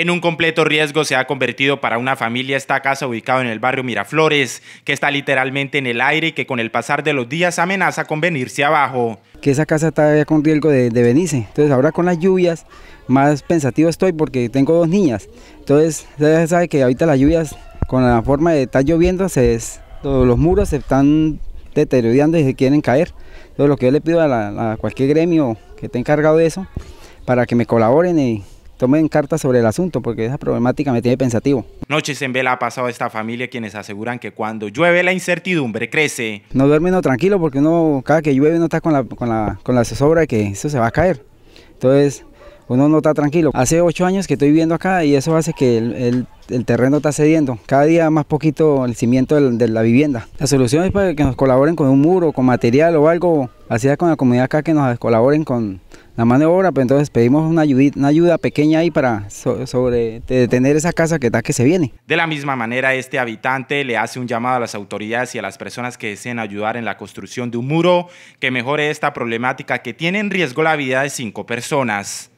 en un completo riesgo se ha convertido para una familia esta casa ubicada en el barrio Miraflores, que está literalmente en el aire y que con el pasar de los días amenaza con venirse abajo. Que esa casa está con riesgo de, venirse. Entonces ahora con las lluvias más pensativo estoy porque tengo dos niñas. Entonces ya sabe que ahorita las lluvias con la forma de estar lloviendo se los muros se están deteriorando y se quieren caer. Entonces lo que yo le pido a, a cualquier gremio que esté encargado de eso para que me colaboren y tomen cartas sobre el asunto, porque esa problemática me tiene pensativo. Noches en vela ha pasado esta familia quienes aseguran que cuando llueve la incertidumbre crece. No duerme no tranquilo porque no cada que llueve no está con la, con la, con la zozobra de que eso se va a caer. Entonces uno no está tranquilo. Hace ocho años que estoy viviendo acá y eso hace que el, terreno está cediendo. Cada día más poquito el cimiento de, la vivienda. La solución es para pues, que nos colaboren con un muro, con material o algo, así es con la comunidad acá que nos colaboren con la mano de obra, pero pues, entonces pedimos una, una ayuda pequeña ahí para sobre detener esa casa que está que se viene. De la misma manera, este habitante le hace un llamado a las autoridades y a las personas que deseen ayudar en la construcción de un muro que mejore esta problemática que tiene en riesgo la vida de cinco personas.